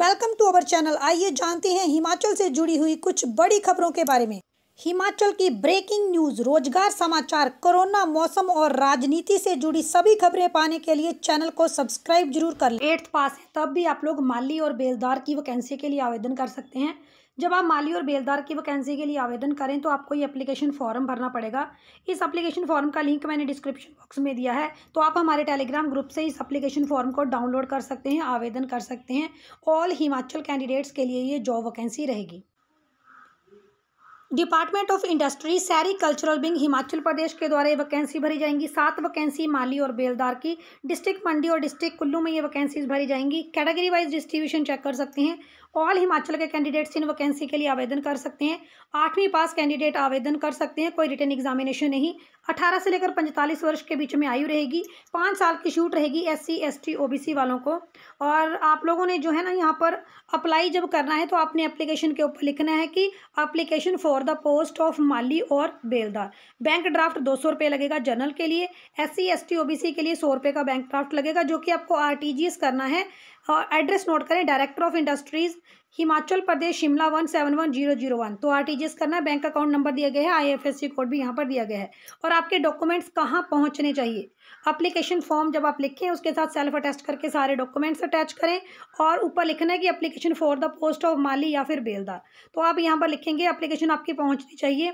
welcome to our channel आइए जानते हैं हिमाचल से जुड़ी हुई कुछ बड़ी खबरों के बारे में हिमाचल की ब्रेकिंग न्यूज रोजगार समाचार कोरोना मौसम और राजनीति से जुड़ी सभी खबरें पाने के लिए चैनल को सब्सक्राइब जरूर कर लें एट्थ पास है तब भी आप लोग माली और बेलदार की वैकेंसी के लिए आवेदन कर सकते हैं जब आप माली और बेलदार की वैकेंसी के लिए आवेदन करें तो आपको ये एप्लीकेशन फॉर्म भरना पड़ेगा इस एप्लीकेशन फॉर्म का लिंक मैंने डिस्क्रिप्शन बॉक्स में दिया है तो आप हमारे टेलीग्राम ग्रुप से इस एप्लीकेशन फॉर्म को डाउनलोड कर सकते हैं आवेदन कर सकते हैं ऑल हिमाचल कैंडिडेट्स के लिए ये जॉब वैकेंसी रहेगी department of industry sericultural wing Himachal Pradesh के द्वारा ये वैकेंसी भरी जाएंगी सात वैकेंसी माली और बेलदार की डिस्ट्रिक्ट मंडी और डिस्ट्रिक्ट कुल्लू में ये वैकेंसीज भरी जाएंगी कैटेगरी वाइज डिस्ट्रीब्यूशन चेक कर सकते हैं ऑल हिमाचल के कैंडिडेट्स इन वैकेंसी के लिए आवेदन कर सकते हैं आठवीं पास कैंडिडेट आवेदन कर सकते हैं कोई रिटर्न एग्जामिनेशन नहीं अठारह से लेकर पैंतालीस वर्ष के बीच में आयु रहेगी पाँच साल की छूट रहेगी S C S T O B C वालों को और आप लोगों ने जो है ना यहाँ पर अप्लाई जब करना है तो आपने अप्लीकेशन के ऊपर लिखना है कि application for for the post of mali और बेलदार बैंक ड्राफ्ट दो सौ रुपये लगेगा जनरल के लिए S C S T OBC के लिए सौ रुपये का बैंक ड्राफ्ट लगेगा जो कि आपको आर टी जी एस करना है और एड्रेस नोट करें director of industries Himachal Pradesh Shimla one seven one zero zero one तो आर करना है बैंक अकाउंट नंबर दिया गया है आईएफएससी कोड भी यहाँ पर दिया गया है और आपके डॉक्यूमेंट्स कहाँ पहुँचने चाहिए अप्लीकेशन फॉर्म जब आप लिखें उसके साथ सेल्फ अटेस्ट करके सारे डॉक्यूमेंट्स अटैच करें और ऊपर लिखना है कि application for the post of mali या फिर बेलदार तो आप यहाँ पर लिखेंगे अप्लीकेशन आपकी पहुँचनी चाहिए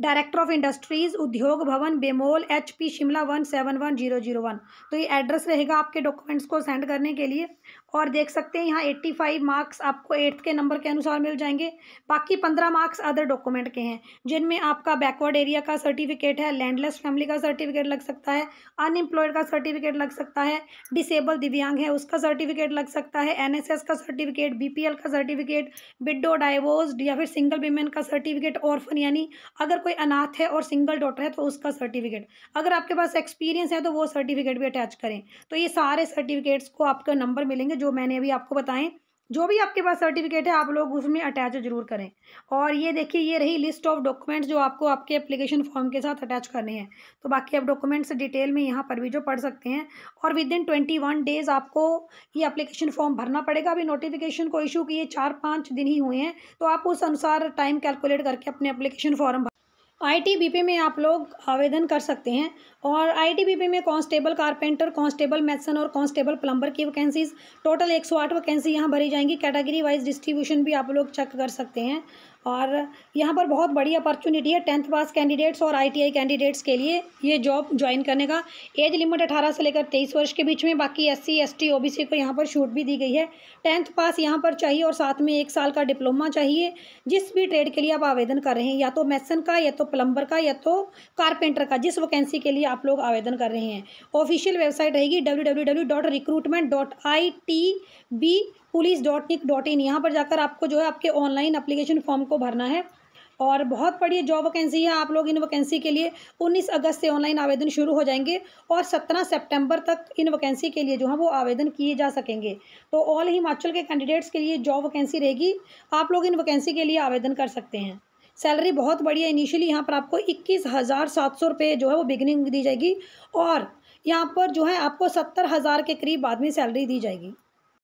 director of industries Udyog Bhawan Bemloe H P Shimla one seven one zero zero one तो ये एड्रेस रहेगा आपके डॉक्यूमेंट्स को सेंड करने के लिए और देख सकते हैं यहाँ एट्टी फाइव मार्क्स आपको एट्थ के नंबर के अनुसार मिल जाएंगे बाकी पंद्रह मार्क्स अदर डॉक्यूमेंट के हैं जिनमें आपका बैकवर्ड एरिया का सर्टिफिकेट है लैंडलेस फैमिली का सर्टिफिकेट लग सकता है अनएम्प्लॉयड का सर्टिफिकेट लग सकता है डिसेबल दिव्यांग है उसका सर्टिफिकेट लग सकता है एन का सर्टिफिकेट बी का सर्टिफिकेट बिडो डाइवोर्स या फिर सिंगल वीमेन का सर्टिफिकेट ऑर्फन यानी अगर कोई अनाथ है और सिंगल डॉटर है तो उसका सर्टिफिकेट अगर आपके पास एक्सपीरियंस है तो वो सर्टिफिकेट भी अटैच करें तो ये सारे सर्टिफिकेट्स को आपका नंबर मिलेंगे जो मैंने अभी आपको बताएं जो भी आपके पास सर्टिफिकेट है आप लोग उसमें अटैच जरूर करें और ये देखिए ये रही लिस्ट ऑफ डॉक्यूमेंट्स जो आपको आपके एप्लीकेशन फॉर्म के साथ अटैच करने हैं तो बाकी आप डॉक्यूमेंट्स डिटेल में यहाँ पर भी जो पढ़ सकते हैं और within twenty one days आपको ये एप्लीकेशन फॉर्म भरना पड़ेगा अभी नोटिफिकेशन को इशू किए चार पाँच दिन ही हुए हैं तो आप उस अनुसार टाइम कैलकुलेट करके अपने अप्लीकेशन फॉर्म आईटीबीपी में आप लोग आवेदन कर सकते हैं और आईटीबीपी में कांस्टेबल कारपेंटर कांस्टेबल मैथसन और कांस्टेबल प्लम्बर की वैकेंसीज टोटल एक सौ आठ वैकेंसी यहाँ भरी जाएंगी कैटेगरी वाइज डिस्ट्रीब्यूशन भी आप लोग चेक कर सकते हैं और यहाँ पर बहुत बड़ी अपॉर्चुनिटी है टेंथ पास कैंडिडेट्स और आई कैंडिडेट्स के लिए ये जॉब ज्वाइन करने का एज लिमिट अठारह से लेकर तेईस वर्ष के बीच में बाकी एससी एसटी ओबीसी को यहाँ पर छूट भी दी गई है टेंथ पास यहाँ पर चाहिए और साथ में एक साल का डिप्लोमा चाहिए जिस भी ट्रेड के लिए आप आवेदन कर रहे हैं या तो मैथसन का या तो प्लम्बर का या तो कारपेंटर का जिस वैकेंसी के लिए आप लोग आवेदन कर रहे हैं ऑफिशियल वेबसाइट रहेगी W W W dot recruitment dot I T B police dot nic dot in यहाँ पर जाकर आपको जो है आपके ऑनलाइन अप्लीकेशन फॉर्म को भरना है और बहुत बढ़िया जॉब वैकेंसी है आप लोग इन वैकेंसी के लिए 19 अगस्त से ऑनलाइन आवेदन शुरू हो जाएंगे और 17 सितंबर तक इन वैकेंसी के लिए जो है वो आवेदन किए जा सकेंगे तो ऑल हिमाचल के कैंडिडेट्स के लिए जॉब वैकेंसी रहेगी आप लोग इन वैकेंसी के लिए आवेदन कर सकते हैं सैलरी बहुत बढ़िया इनिशियली यहाँ पर आपको इक्कीस हज़ार सात सौ रुपये जो है वो बिगनिंग दी जाएगी और यहाँ पर जो है आपको सत्तर हज़ार के करीब बाद में सैलरी दी जाएगी